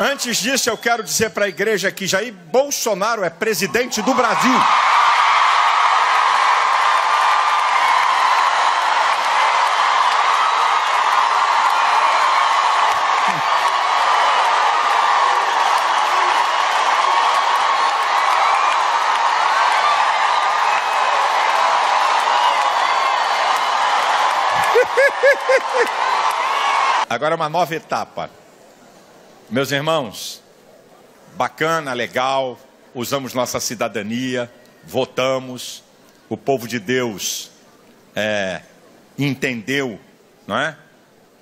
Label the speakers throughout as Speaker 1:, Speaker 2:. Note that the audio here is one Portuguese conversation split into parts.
Speaker 1: Antes disso, eu quero dizer para a igreja que Jair Bolsonaro é presidente do Brasil. Agora é uma nova etapa. Meus irmãos, bacana, legal, usamos nossa cidadania, votamos, o povo de Deus é, entendeu não é?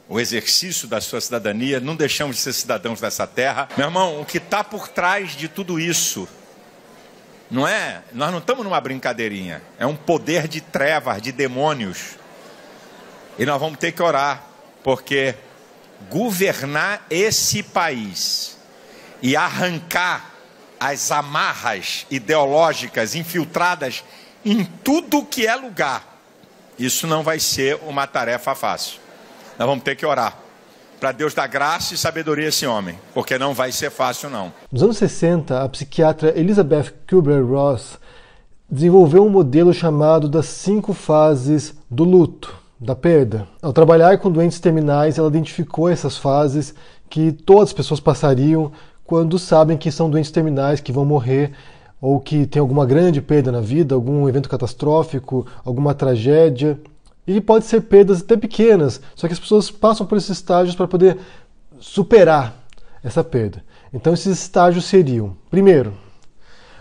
Speaker 1: o exercício da sua cidadania, não deixamos de ser cidadãos dessa terra. Meu irmão, o que está por trás de tudo isso, não é? Nós não estamos numa brincadeirinha, é um poder de trevas, de demônios. E nós vamos ter que orar, porque governar esse país e arrancar as amarras ideológicas infiltradas em tudo que é lugar, isso não vai ser uma tarefa fácil. Nós vamos ter que orar para Deus dar graça e sabedoria a esse homem, porque não vai ser fácil não. Nos anos 60, a psiquiatra Elizabeth Kubler-Ross desenvolveu um modelo chamado das cinco fases do luto da perda. Ao trabalhar com doentes terminais, ela identificou essas fases que todas as pessoas passariam quando sabem que são doentes terminais que vão morrer ou que tem alguma grande perda na vida, algum evento catastrófico, alguma tragédia. E pode ser perdas até pequenas, só que as pessoas passam por esses estágios para poder superar essa perda. Então esses estágios seriam: primeiro,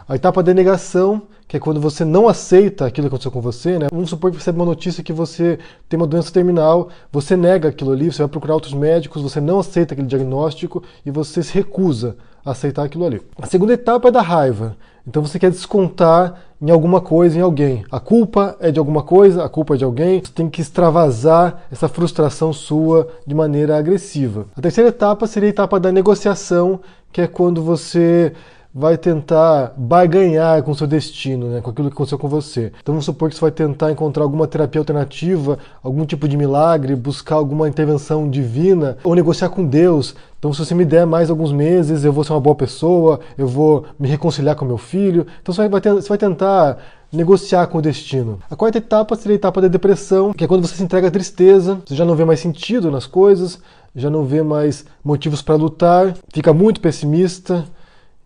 Speaker 1: a etapa da negação, que é quando você não aceita aquilo que aconteceu com você, né? Vamos supor que você recebe uma notícia que você tem uma doença terminal, você nega aquilo ali, você vai procurar outros médicos, você não aceita aquele diagnóstico e você se recusa a aceitar aquilo ali. A segunda etapa é da raiva. Então você quer descontar em alguma coisa, em alguém. A culpa é de alguma coisa, a culpa é de alguém. Você tem que extravasar essa frustração sua de maneira agressiva. A terceira etapa seria a etapa da negociação, que é quando você vai tentar barganhar com seu destino, né, com aquilo que aconteceu com você. Então vamos supor que você vai tentar encontrar alguma terapia alternativa, algum tipo de milagre, buscar alguma intervenção divina ou negociar com Deus. Então se você me der mais alguns meses, eu vou ser uma boa pessoa, eu vou me reconciliar com meu filho. Então você vai, você vai tentar negociar com o destino. A quarta etapa seria a etapa da depressão, que é quando você se entrega à tristeza, você já não vê mais sentido nas coisas, já não vê mais motivos para lutar, fica muito pessimista,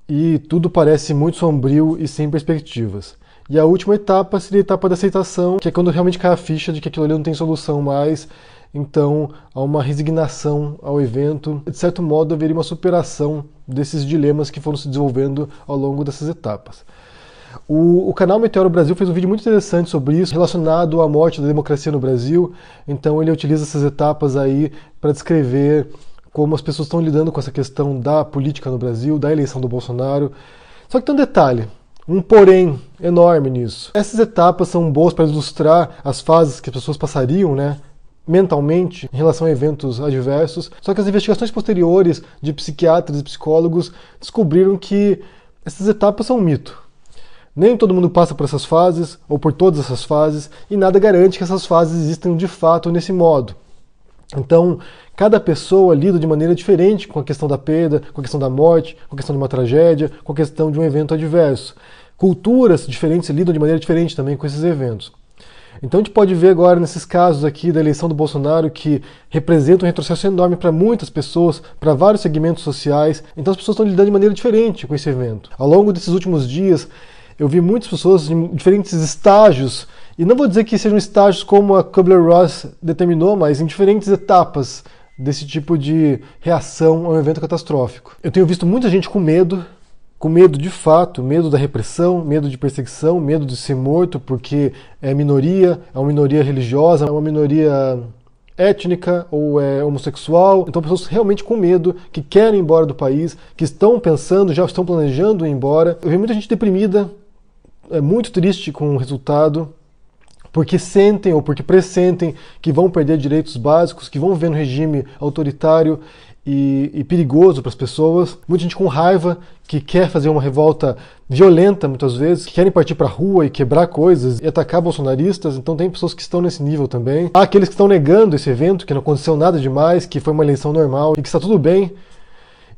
Speaker 1: e tudo parece muito sombrio e sem perspectivas. E a última etapa seria a etapa da aceitação, que é quando realmente cai a ficha de que aquilo ali não tem solução mais, então há uma resignação ao evento. De certo modo, haveria uma superação desses dilemas que foram se desenvolvendo ao longo dessas etapas. O, o, canal Meteoro Brasil fez um vídeo muito interessante sobre isso, relacionado à morte da democracia no Brasil. Então ele utiliza essas etapas aí para descrever como as pessoas estão lidando com essa questão da política no Brasil, da eleição do Bolsonaro. Só que tem um detalhe, um porém enorme nisso. Essas etapas são boas para ilustrar as fases que as pessoas passariam, né? mentalmente em relação a eventos adversos. Só que as investigações posteriores de psiquiatras e psicólogos descobriram que essas etapas são um mito. Nem todo mundo passa por essas fases ou por todas essas fases, e nada garante que essas fases existam de fato nesse modo. Então, cada pessoa lida de maneira diferente com a questão da perda, com a questão da morte, com a questão de uma tragédia, com a questão de um evento adverso. Culturas diferentes lidam de maneira diferente também com esses eventos. Então a gente pode ver agora nesses casos aqui da eleição do Bolsonaro que representa um retrocesso enorme para muitas pessoas, para vários segmentos sociais. Então as pessoas estão lidando de maneira diferente com esse evento. Ao longo desses últimos dias, eu vi muitas pessoas em diferentes estágios e não vou dizer que sejam estágios como a Kubler-Ross determinou, mas em diferentes etapas desse tipo de reação a um evento catastrófico. Eu tenho visto muita gente com medo, com medo de fato, medo da repressão, medo de perseguição, medo de ser morto porque é minoria, é uma minoria religiosa, é uma minoria étnica ou é homossexual. Então, pessoas realmente com medo, que querem ir embora do país, que estão pensando, já estão planejando ir embora. Eu vi muita gente deprimida, é muito triste com o resultado porque sentem ou porque pressentem que vão perder direitos básicos, que vão viver no regime autoritário e, e perigoso para as pessoas. Muita gente com raiva que quer fazer uma revolta violenta muitas vezes, que querem partir para a rua e quebrar coisas e atacar bolsonaristas, então tem pessoas que estão nesse nível também. Há aqueles que estão negando esse evento, que não aconteceu nada demais, que foi uma eleição normal e que está tudo bem.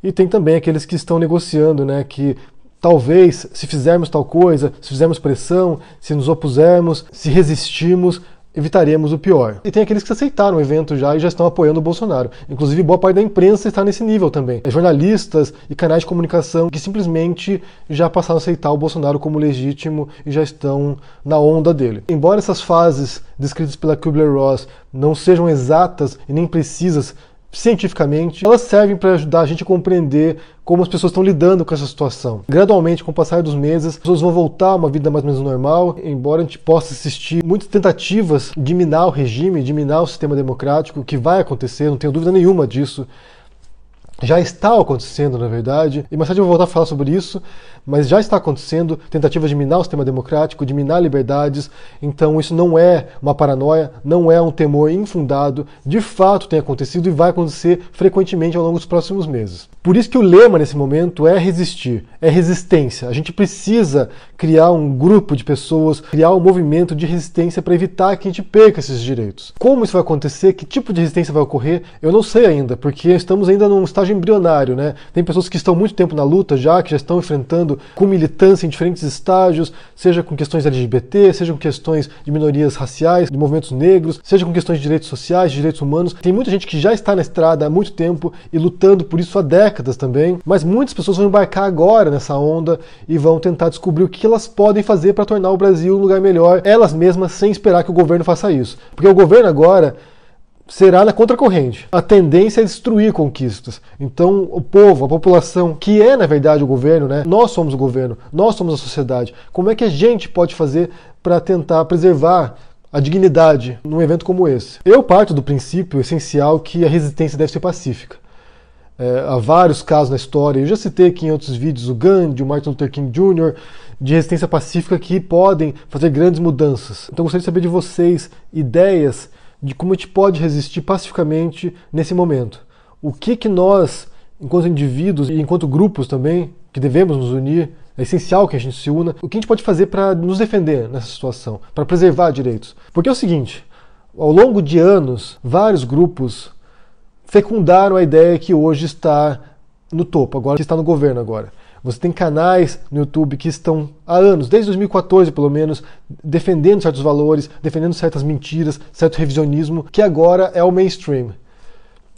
Speaker 1: E tem também aqueles que estão negociando, né, que Talvez, se fizermos tal coisa, se fizermos pressão, se nos opusermos, se resistirmos, evitaremos o pior. E tem aqueles que aceitaram o evento já e já estão apoiando o Bolsonaro. Inclusive, boa parte da imprensa está nesse nível também. É jornalistas e canais de comunicação que simplesmente já passaram a aceitar o Bolsonaro como legítimo e já estão na onda dele. Embora essas fases descritas pela Kubler-Ross não sejam exatas e nem precisas cientificamente, elas servem para ajudar a gente a compreender como as pessoas estão lidando com essa situação. Gradualmente, com o passar dos meses, as pessoas vão voltar a uma vida mais ou menos normal, embora a gente possa assistir muitas tentativas de minar o regime, de minar o sistema democrático, que vai acontecer, não tenho dúvida nenhuma disso já está acontecendo, na verdade, e mais tarde eu vou voltar a falar sobre isso, mas já está acontecendo tentativas de minar o sistema democrático, de minar liberdades, então isso não é uma paranoia, não é um temor infundado, de fato tem acontecido e vai acontecer frequentemente ao longo dos próximos meses. Por isso que o lema nesse momento é resistir, é resistência. A gente precisa criar um grupo de pessoas, criar um movimento de resistência para evitar que a gente perca esses direitos. Como isso vai acontecer, que tipo de resistência vai ocorrer, eu não sei ainda, porque estamos ainda num estágio embrionário, né? Tem pessoas que estão muito tempo na luta já, que já estão enfrentando com militância em diferentes estágios, seja com questões LGBT, seja com questões de minorias raciais, de movimentos negros, seja com questões de direitos sociais, de direitos humanos. Tem muita gente que já está na estrada há muito tempo e lutando por isso há décadas décadas também, mas muitas pessoas vão embarcar agora nessa onda e vão tentar descobrir o que elas podem fazer para tornar o Brasil um lugar melhor, elas mesmas, sem esperar que o governo faça isso. Porque o governo agora será na contracorrente. A tendência é destruir conquistas. Então, o povo, a população, que é na verdade o governo, né? Nós somos o governo, nós somos a sociedade. Como é que a gente pode fazer para tentar preservar a dignidade num evento como esse? Eu parto do princípio essencial que a resistência deve ser pacífica. É, há vários casos na história, eu já citei aqui em outros vídeos o Gandhi, o Martin Luther King Jr., de resistência pacífica que podem fazer grandes mudanças. Então gostaria de saber de vocês ideias de como a gente pode resistir pacificamente nesse momento. O que que nós, enquanto indivíduos e enquanto grupos também, que devemos nos unir, é essencial que a gente se una. O que a gente pode fazer para nos defender nessa situação, para preservar direitos? Porque é o seguinte, ao longo de anos, vários grupos fecundaram a ideia que hoje está no topo, agora que está no governo agora. Você tem canais no YouTube que estão há anos, desde 2014 pelo menos, defendendo certos valores, defendendo certas mentiras, certo revisionismo, que agora é o mainstream.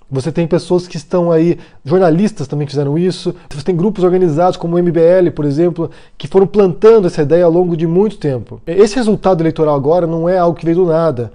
Speaker 1: Você tem pessoas que estão aí, jornalistas também fizeram isso. Você tem grupos organizados como o MBL, por exemplo, que foram plantando essa ideia ao longo de muito tempo. Esse resultado eleitoral agora não é algo que veio do nada.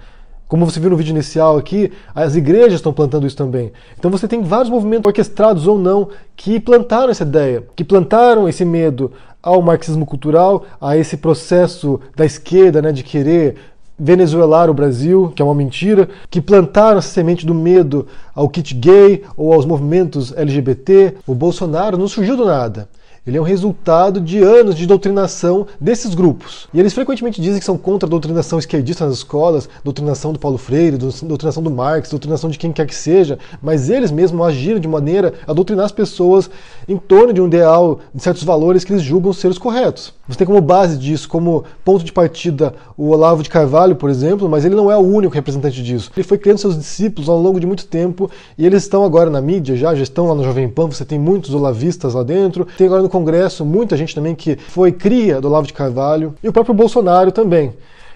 Speaker 1: Como você viu no vídeo inicial aqui, as igrejas estão plantando isso também. Então você tem vários movimentos, orquestrados ou não, que plantaram essa ideia, que plantaram esse medo ao marxismo cultural, a esse processo da esquerda né, de querer venezuelar o Brasil, que é uma mentira, que plantaram essa semente do medo ao kit gay ou aos movimentos LGBT. O Bolsonaro não surgiu do nada. Ele é um resultado de anos de doutrinação desses grupos. E eles frequentemente dizem que são contra a doutrinação esquerdista nas escolas, doutrinação do Paulo Freire, doutrinação do Marx, doutrinação de quem quer que seja, mas eles mesmos agiram de maneira a doutrinar as pessoas em torno de um ideal, de certos valores que eles julgam ser os corretos. Você tem como base disso, como ponto de partida, o Olavo de Carvalho, por exemplo, mas ele não é o único representante disso. Ele foi criando seus discípulos ao longo de muito tempo e eles estão agora na mídia já, já estão lá no Jovem Pan, você tem muitos olavistas lá dentro, tem agora no Congresso, muita gente também que foi cria do Olavo de Carvalho, e o próprio Bolsonaro também.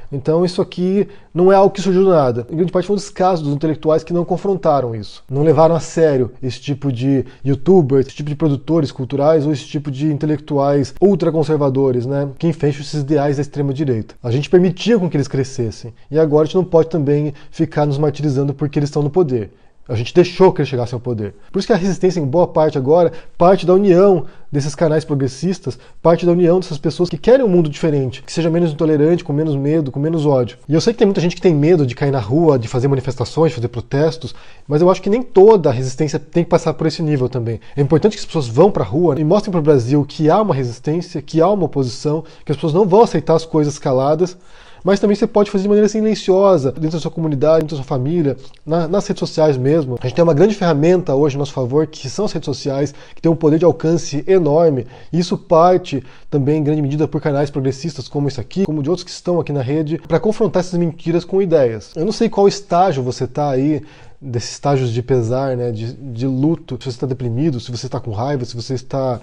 Speaker 1: Então isso aqui não é algo que surgiu do nada. Em grande parte foi um casos dos intelectuais que não confrontaram isso. Não levaram a sério esse tipo de YouTuber, esse tipo de produtores culturais ou esse tipo de intelectuais ultraconservadores, né? Que enfecham esses ideais da extrema-direita. A gente permitia com que eles crescessem. E agora a gente não pode também ficar nos martirizando porque eles estão no poder. A gente deixou que ele chegasse ao poder. Por isso que a resistência, em boa parte agora, parte da união desses canais progressistas, parte da união dessas pessoas que querem um mundo diferente, que seja menos intolerante, com menos medo, com menos ódio. E eu sei que tem muita gente que tem medo de cair na rua, de fazer manifestações, de fazer protestos, mas eu acho que nem toda a resistência tem que passar por esse nível também. É importante que as pessoas vão para a rua e mostrem para o Brasil que há uma resistência, que há uma oposição, que as pessoas não vão aceitar as coisas caladas mas também você pode fazer de maneira silenciosa, dentro da sua comunidade, dentro da sua família, na, nas redes sociais mesmo. A gente tem uma grande ferramenta hoje a nosso favor, que são as redes sociais, que tem um poder de alcance enorme. E isso parte também, em grande medida, por canais progressistas como esse aqui, como de outros que estão aqui na rede, para confrontar essas mentiras com ideias. Eu não sei qual estágio você está aí desses estágios de pesar, né, de, de luto, se você está deprimido, se você está com raiva, se você está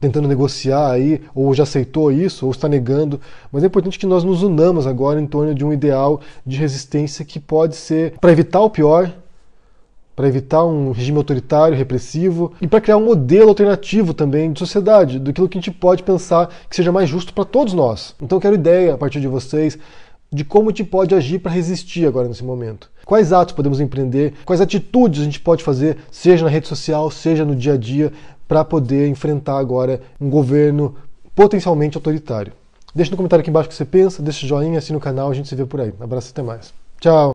Speaker 1: tentando negociar aí, ou já aceitou isso, ou está negando, mas é importante que nós nos unamos agora em torno de um ideal de resistência que pode ser para evitar o pior, para evitar um regime autoritário, repressivo, e para criar um modelo alternativo também de sociedade, daquilo que a gente pode pensar que seja mais justo para todos nós. Então eu quero ideia a partir de vocês de como a gente pode agir para resistir agora nesse momento. Quais atos podemos empreender, quais atitudes a gente pode fazer, seja na rede social, seja no dia a dia, para poder enfrentar agora um governo potencialmente autoritário. Deixa no comentário aqui embaixo o que você pensa, deixa o joinha, assina o canal, a gente se vê por aí. Um abraço e até mais. Tchau!